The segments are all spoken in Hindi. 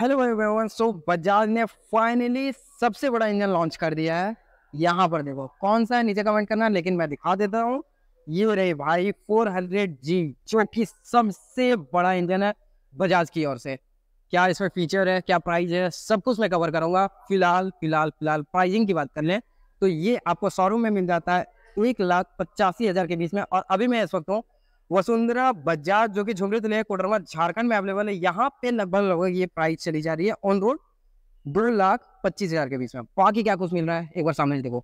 हेलो एवरीवन सो बजाज ने फाइनली सबसे बड़ा इंजन लॉन्च कर दिया है यहाँ पर देखो कौन सा है नीचे कमेंट करना लेकिन मैं दिखा देता हूँ ये रहे भाई हंड्रेड जी जो कि सबसे बड़ा इंजन है बजाज की ओर से क्या इसमें फीचर है क्या प्राइस है सब कुछ मैं कवर करूँगा फिलहाल फिलहाल फिलहाल प्राइजिंग की बात कर लें तो ये आपको शोरूम में मिल जाता है एक लाख पचासी हज़ार के बीच में और अभी मैं इस वक्त हूँ वसुंधरा बजाज जो कि झुमरी तले कोडरमा झारखंड में अवेलेबल है यहाँ पे लगभग लगभग ये प्राइस चली जा रही है ऑन रोड दो लाख पच्चीस हजार के बीच में बाकी क्या कुछ मिल रहा है एक बार सामने से देखो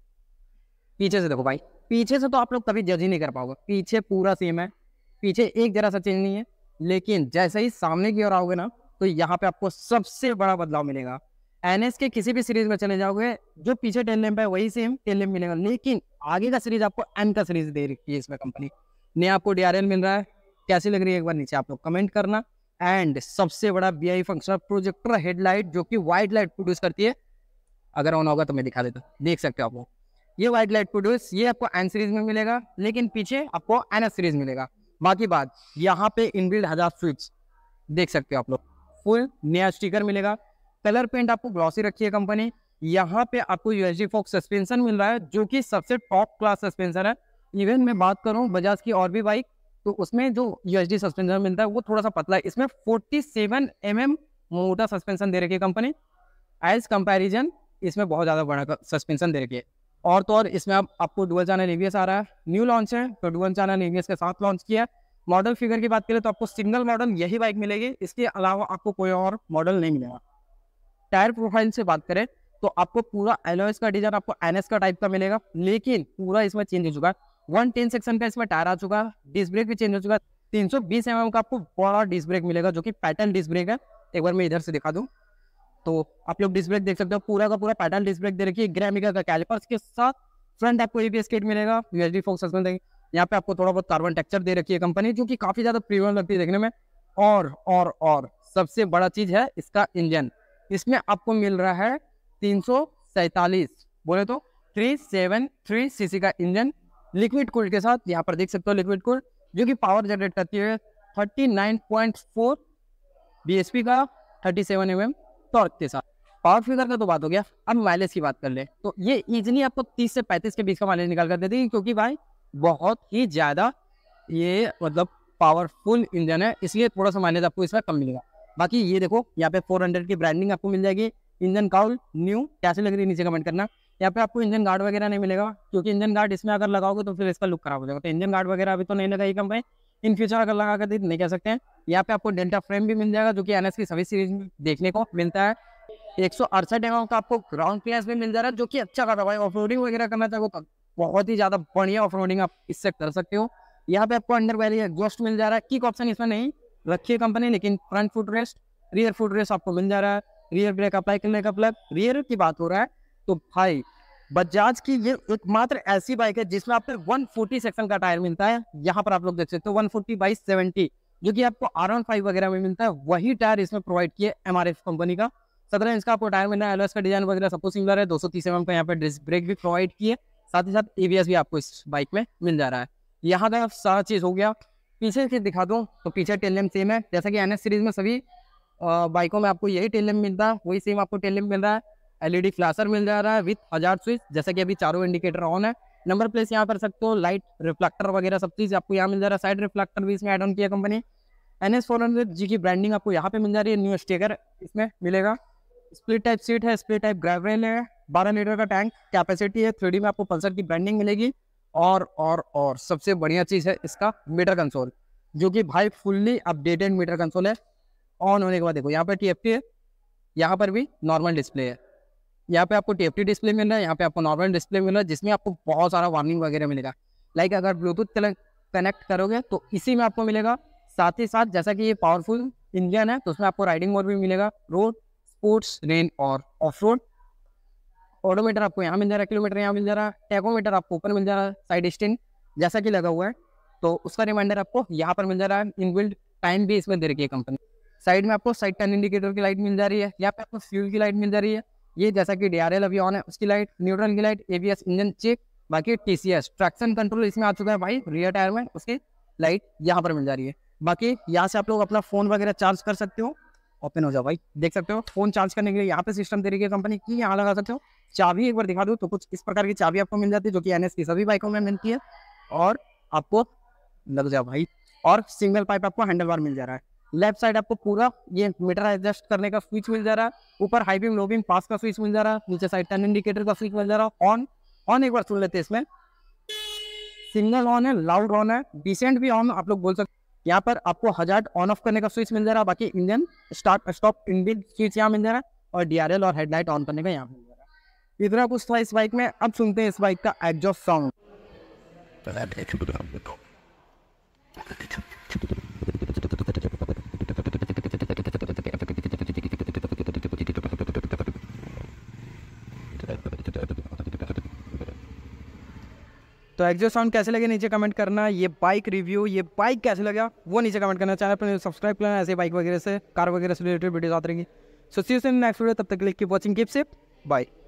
पीछे से देखो भाई पीछे से तो आप लोग कभी जज ही नहीं कर पाओगे पीछे पूरा सेम है पीछे एक जरा सा चेंज नहीं है लेकिन जैसे ही सामने की ओर आओगे ना तो यहाँ पे आपको सबसे बड़ा बदलाव मिलेगा एन के किसी भी सीरीज में चले जाओगे जो पीछे टेन लैम्प है वही सेम टेन लैम्प मिलेगा लेकिन आगे का सीरीज आपको एन का सीरीज दे रही है इसमें कंपनी नया आपको डी मिल रहा है कैसी लग रही है एक बार नीचे आप लोग कमेंट करना एंड सबसे बड़ा B I function projector headlight जो कि वाइट लाइट प्रोड्यूस करती है अगर ऑन होगा तो मैं दिखा देता देख सकते हो आप लोग ये वाइट लाइट प्रोड्यूस ये आपको एन सीरीज में मिलेगा लेकिन पीछे आपको एन एस सीरीज मिलेगा बाकी बात यहाँ पे इनबिल्ड हजार स्विच देख सकते हो आप लोग फुल नया स्टिकर मिलेगा कलर पेंट आपको ग्लॉसी रखी है कंपनी यहाँ पे आपको यूएसडी फोक सस्पेंशन मिल रहा है जो कि सबसे टॉप क्लास सस्पेंशन है इवन मैं बात करूँ बजाज की और भी बाइक तो उसमें जो यूएसडी सस्पेंशन मिलता है वो थोड़ा सा पतला है इसमें फोर्टी सेवन एम मोटा सस्पेंशन दे रखी है कंपनी एज कंपेरिजन इसमें बहुत ज़्यादा बड़ा सस्पेंशन दे रखी है और तो और इसमें आप, आपको डुअल चैनल एवीएस आ रहा है न्यू लॉन्च है तो डुअल चैनल एवीएस के साथ लॉन्च किया मॉडल फिगर की बात करें तो आपको सिंगल मॉडल यही बाइक मिलेगी इसके अलावा आपको कोई और मॉडल नहीं मिलेगा टायर प्रोफाइल से बात करें तो आपको पूरा एलोएस का डिजाइन आपको एनएस का टाइप का मिलेगा लेकिन पूरा इसमें चेंज हो चुका है वन टेन सेक्शन का इसमें टायर आ चुका डिस्क ब्रेक भी चेंज हो चुका तीन सौ बीस एम का आपको बड़ा डिस्क ब्रेक मिलेगा जो कि पैटर्न डिस्क ब्रेक है एक बार मैं इधर से दिखा दूँ तो आप लोग डिस्क ब्रेक देख सकते हो पूरा का पूरा पैटर्न डिस्क ब्रेक दे रखिए ग्रामिका का कैलिपर्स के साथ फ्रंट आपको एबीएस किट मिलेगा यूएसडी फोक सस्पेंस यहाँ पे आपको थोड़ा बहुत कार्बन टेक्चर दे रखी है कंपनी जो कि काफी ज्यादा प्रीमियम लगती है देखने में और और और सबसे बड़ा चीज है इसका इंजन इसमें आपको मिल रहा है तीन बोले तो थ्री सेवन थ्री सीसी का इंजन लिक्विड कूल्ड के साथ यहाँ पर देख सकते हो लिक्विड कूल्ड जो कि पावर जनरेट करती है 39.4 पी का 37 सेवन mm टॉर्क के साथ पावर फिगर का तो बात हो गया अब माइलेज की बात कर ले तो ये इजिली आपको 30 से 35 के बीच का माइलेज निकाल कर देती है क्योंकि भाई बहुत ही ज़्यादा ये मतलब पावरफुल इंजन है इसलिए थोड़ा सा माइलेज आपको इसमें कम मिलेगा बाकी ये देखो यहाँ पे 400 की ब्रांडिंग आपको मिल जाएगी इंजन काउल न्यू कैसे लग रही है नीचे कमेंट करना यहाँ पे आपको इंजन गार्ड वगैरह नहीं मिलेगा क्योंकि इंजन गार्ड इसमें अगर लगाओगे तो फिर इसका लुक खराब हो जाएगा तो इंजन गार्ड वगैरह अभी तो नहीं लगाई कंपनी इन फ्यूचर अगर लगा कर नहीं कह सकते हैं यहाँ पे आपको डेल्टा फ्रेम भी मिल जाएगा जो कि एनएस की सभी सीरीज में देखने को मिलता है एक सौ अड़सठ एम का आपको ग्राउंड क्लियर भी मिल जा रहा है जो कि अच्छा कर रहा है ऑफ रोडिंग वगैरह करना चाहो तो बहुत ही ज्यादा बढ़िया ऑफ आप इससे कर सकते हो यहाँ पे आपको अंडर वैली एग्जॉस्ट मिल जा रहा है किक ऑप्शन इसमें नहीं रखी है कंपनी लेकिन front foot rest rear foot rest आपको मिल जा रहा है रियर ब्रेक अप्लाई करने का प्लग मतलब, रियर की बात हो रहा है तो भाई बजाज की ये एकमात्र ऐसी बाइक है जिसमें आपको वन फोर्टी सेक्शन का टायर मिलता है यहाँ पर आप लोग देख सकते हो वन फोर्टी बाई सेवेंटी जो कि आपको आर वन फाइव वगैरह में मिलता है वही टायर इसमें प्रोवाइड किया एम आर एफ कंपनी का सत्रह इसका आपको टायर मिलना है एलएस का डिजाइन वगैरह सबको सिमिलर है दो सौ तीस एम का यहाँ पे डिस्क ब्रेक भी प्रोवाइड किए साथ ही साथ एबीएस भी आपको इस बाइक में मिल जा रहा है यहाँ का सारा चीज़ हो गया पीछे से दिखा दूँ तो पीछे टेल लैम्प सेम है जैसा कि एन सीरीज में सभी बाइकों में आपको यही टेल लैम्प मिलता है वही सेम आपको टेल लैम्प मिल रहा है एलईडी फ्लैशर मिल जा रहा है विथ हजार स्विच जैसे कि अभी चारों इंडिकेटर ऑन है नंबर प्लेस यहाँ पर सकते हो लाइट रिफ्लेक्टर वगैरह सब चीज आपको यहाँ मिल जा रहा है साइड रिफ्लेक्टर भी इसमें एड ऑन किया company N S four hundred G की ब्रांडिंग आपको यहाँ पे मिल जा रही है न्यू स्टेकर इसमें मिलेगा स्प्लिट टाइप सीट है स्प्लिट टाइप ग्रैब रेल है बारह लीटर का टैंक कैपेसिटी है थ्री में आपको पल्सर की ब्रांडिंग मिलेगी और और और सबसे बढ़िया चीज़ है इसका मीटर कंसोल जो कि भाई फुल्ली अपडेटेड मीटर कंसोल है ऑन होने के बाद देखो यहाँ पर टी है यहाँ पर भी नॉर्मल डिस्प्ले है यहाँ पे आपको टेफ्टी डिस्प्ले मिल रहा है यहाँ पे आपको नॉर्मल डिस्प्ले मिल रहा है जिसमें आपको बहुत सारा वार्निंग वगैरह मिलेगा लाइक अगर ब्लूटूथ कनेक्ट करोगे तो इसी में आपको मिलेगा साथ ही साथ जैसा कि ये पावरफुल इंजन है तो उसमें आपको राइडिंग मोड भी मिलेगा रोड स्पोर्ट्स रेन और ऑफ रोड ऑडोमीटर आपको यहाँ मिल जा रहा है किलोमीटर यहाँ मिल जा रहा है टेकोमीटर आपको ऊपर मिल जा रहा है साइड स्टैंड जैसा कि लगा हुआ है तो उसका रिमाइंडर आपको यहाँ पर मिल जा रहा है इनबिल्ड टाइम भी इसमें दे रखी है कंपनी साइड में आपको साइड टर्न इंडिकेटर की लाइट मिल जा रही है यहाँ पे आपको फ्यूल की लाइट मिल जा रही है ये जैसा कि डीआरएल अभी ऑन है उसकी लाइट न्यूट्रल की लाइट एबीएस इंजन चेक बाकी टीसीएस ट्रैक्शन कंट्रोल इसमें आ चुका है भाई रियर टायर में उसकी लाइट यहाँ पर मिल जा रही है बाकी यहाँ से आप लोग अपना फोन वगैरह चार्ज कर सकते हो ओपन हो जाओ भाई देख सकते हो फोन चार्ज करने के लिए यहाँ पे सिस्टम दे रही है कंपनी की यहाँ लगा सकते हो चाबी एक बार दिखा दो तो कुछ इस प्रकार की चाबी आपको मिल जाती है जो कि एन की सभी बाइकों में मिलती है और आपको लग जाओ भाई और सिंगल पाइप आपको हैंडल बार मिल जा रहा है लेफ्ट साइड आपको पूरा ये मीटर एडजस्ट करने का स्विच मिल जा रहा है ऊपर high beam low beam pass का स्विच मिल जा रहा है नीचे साइड टर्न इंडिकेटर का स्विच मिल जा रहा है ऑन ऑन एक बार सुन लेते हैं इसमें सिग्नल ऑन है लाउड ऑन है डिसेंट भी ऑन आप लोग बोल सकते यहाँ पर आपको हजार ऑन ऑफ करने का स्विच मिल जा रहा है बाकी engine start stop inbuilt switch यहाँ मिल जा रहा है और डी और हेडलाइट ऑन करने का यहाँ मिल जा रहा है इतना कुछ था इस बाइक में अब सुनते हैं इस बाइक का एग्जॉस्ट साउंड तो एक्जो साउंड कैसे लगे नीचे कमेंट करना ये बाइक रिव्यू ये बाइक कैसे लगा वो नीचे कमेंट करना चैनल पर सब्सक्राइब करना ऐसे बाइक वगैरह से कार वगैरह से रिलेटेड वीडियोज आते रहेंगे सो सी नेक्स्ट वीडियो तब तक क्लिक की वॉचिंग किप से बाई